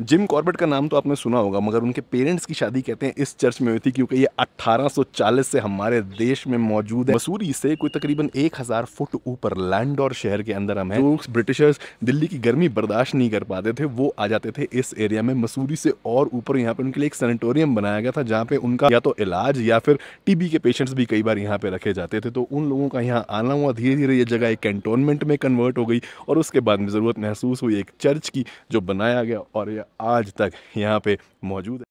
Jim Corbett का नाम तो आपने सुना होगा मगर उनके पेरेंट्स की शादी कहते हैं इस चर्च में हुई थी क्योंकि ये 1840 से हमारे देश में मौजूद है मसूरी से कोई तकरीबन 1000 फुट ऊपर लैंड और शहर के अंदर हम हैं लोग तो ब्रिटिशर्स दिल्ली की गर्मी बर्दाश्त नहीं कर पाते थे वो आ जाते थे इस एरिया में मसूरी से और ऊपर यहाँ पर उनके लिए एक सैनिटोरियम बनाया गया था जहाँ पे उनका या तो इलाज या फिर टीबी के पेशेंट्स भी कई बार यहाँ पे रखे जाते थे तो उन लोगों का यहाँ आना हुआ धीरे धीरे ये जगह एक कैंटोनमेंट में कन्वर्ट हो गई और उसके बाद में ज़रूरत महसूस हुई एक चर्च की जो बनाया गया और आज तक यहाँ पे मौजूद है